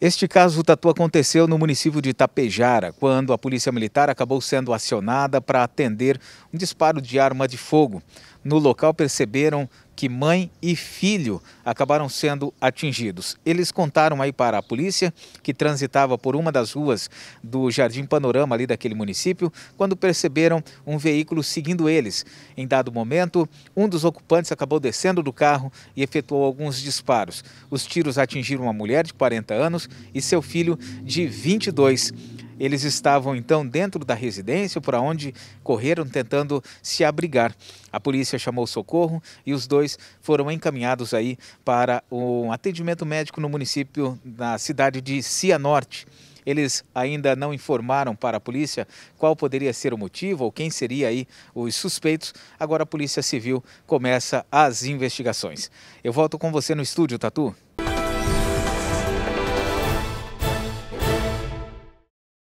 Este caso Tatu aconteceu no município de Itapejara, quando a polícia militar acabou sendo acionada para atender um disparo de arma de fogo. No local perceberam que mãe e filho acabaram sendo atingidos. Eles contaram aí para a polícia que transitava por uma das ruas do Jardim Panorama ali daquele município, quando perceberam um veículo seguindo eles. Em dado momento, um dos ocupantes acabou descendo do carro e efetuou alguns disparos. Os tiros atingiram uma mulher de 40 anos e seu filho de 22 eles estavam então dentro da residência, por onde correram tentando se abrigar. A polícia chamou socorro e os dois foram encaminhados aí para um atendimento médico no município, na cidade de Cianorte. Eles ainda não informaram para a polícia qual poderia ser o motivo ou quem seria aí os suspeitos. Agora a Polícia Civil começa as investigações. Eu volto com você no estúdio, Tatu.